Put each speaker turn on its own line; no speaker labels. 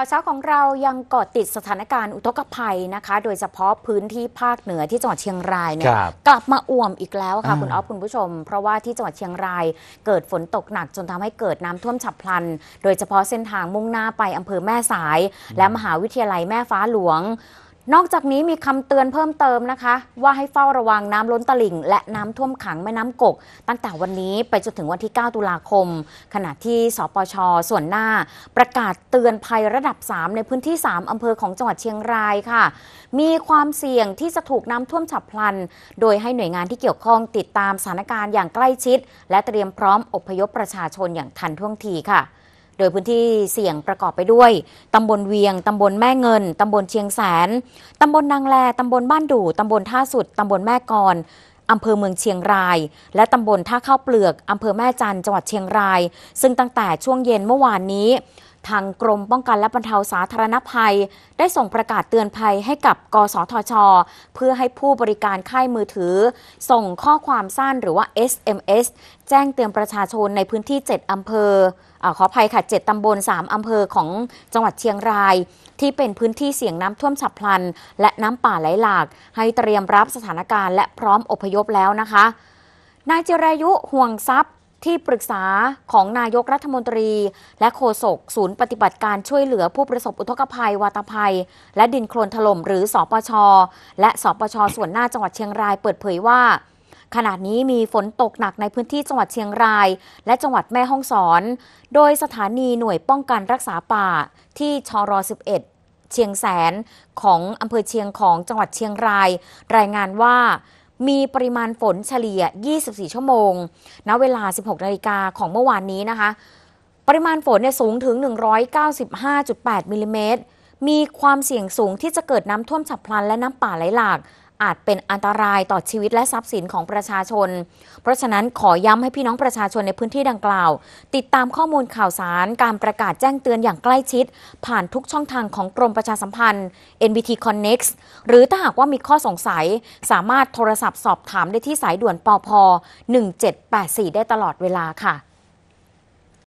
ข่าวเช้าของเรายังเกาะติดสถานการณ์อุทกภัยนะคะ โดยเฉพาะพื้นที่ภาคเหนือที่จังหวัดเชียงรายเนี่ยกลับมาอ่วมอีกแล้วค่ะคุณอ๊อฟคุณผู้ชม เพราะว่าที่จังหวัดเชียงราย เกิดฝนตกหนัก จนทำให้เกิดน้ำท่วมฉับพลัน โดยเฉพาะเส้นทางมุ่งหน้าไปอำเภอแม่สาย และมหาวิทยาลัยแม่ฟ้าหลวงนอกจากนี้มีคำเตือนเพิ่มเติมนะคะ ว่าให้เฝ้าระวังน้ำล้นตลิ่งและน้ำท่วมขังแม่น้ำกก ตั้งแต่วันนี้ไปจนถึงวันที่ 9 ตุลาคม ขณะที่ สปช ส่วนหน้า ประกาศเตือนภัยระดับ 3 ในพื้นที่ 3 อำเภอของจังหวัดเชียงรายค่ะ มีความเสี่ยงที่จะถูกน้ำท่วมฉับพลัน โดยให้หน่วยงานที่เกี่ยวข้อง ติดตามสถานการณ์อย่างใกล้ชิด และเตรียมพร้อมอพยพประชาชนอย่างทันท่วงทีค่ะโดยพื้นที่เสี่ยงประกอบไปด้วย ตำบลเวียง ตำบลแม่เงิน ตำบลเชียงแสน ตำบลนางแลตำบลบ้านดู่ ตำบลท่าสุด ตำบลแม่กอนอำเภอเมืองเชียงราย และตำบลท่าข้าวเปลือก อำเภอแม่จัน จังหวัดเชียงราย ซึ่งตั้งแต่ช่วงเย็นเมื่อวานนี้ทางกรมป้องกันและบรรเทาสาธารณภัย ได้ส่งประกาศเตือนภัยให้กับ กสทช เพื่อให้ผู้บริการค่ายมือถือ ส่งข้อความสั้นหรือว่า SMS แจ้งเตือนประชาชนในพื้นที่ 7 อำเภออขออภัยค่ะ 7 ตำบล 3 อำเภอของจังหวัดเชียงราย ที่เป็นพื้นที่เสี่ยงน้ำท่วมฉับพลัน และน้ำป่าไหลหลากให้เตรียมรับสถานการณ์และพร้อมอพยพแล้วนะคะ นายเจรายุห่วงทรัพย์ที่ปรึกษาของนายกรัฐมนตรี และโฆษกศูนย์ปฏิบัติการช่วยเหลือผู้ประสบอุทกภัย วาตภัย และดินโคลนถล่มหรือสอปช และสปช ส่วนหน้าจังหวัดเชียงรายเปิดเผยว่าขณะนี้มีฝนตกหนักในพื้นที่จังหวัดเชียงราย และจังหวัดแม่ฮ่องสอน โดยสถานีหน่วยป้องกันรักษาป่าที่ชร11 เชียงแสน ของอำเภอเชียงของจังหวัดเชียงราย รายงานว่ามีปริมาณฝนเฉลี่ย 24 ชั่วโมง ณ เวลา 16 นาฬิกาของเมื่อวานนี้นะคะ ปริมาณฝนเนี่ยสูงถึง 195.8 มิลิเมตร มีความเสี่ยงสูงที่จะเกิดน้ำท่วมฉับพลันและน้ำป่าไหลหลากอาจเป็นอันตรายต่อชีวิตและทรัพย์สินของประชาชน เพราะฉะนั้นขอย้ำให้พี่น้องประชาชนในพื้นที่ดังกล่าว ติดตามข้อมูลข่าวสารการประกาศแจ้งเตือนอย่างใกล้ชิด ผ่านทุกช่องทางของกรมประชาสัมพันธ์ NBT Connect หรือถ้าหากว่ามีข้อสงสัย สามารถโทรศัพท์สอบถามได้ที่สายด่วนปพ1784 ได้ตลอดเวลาค่ะ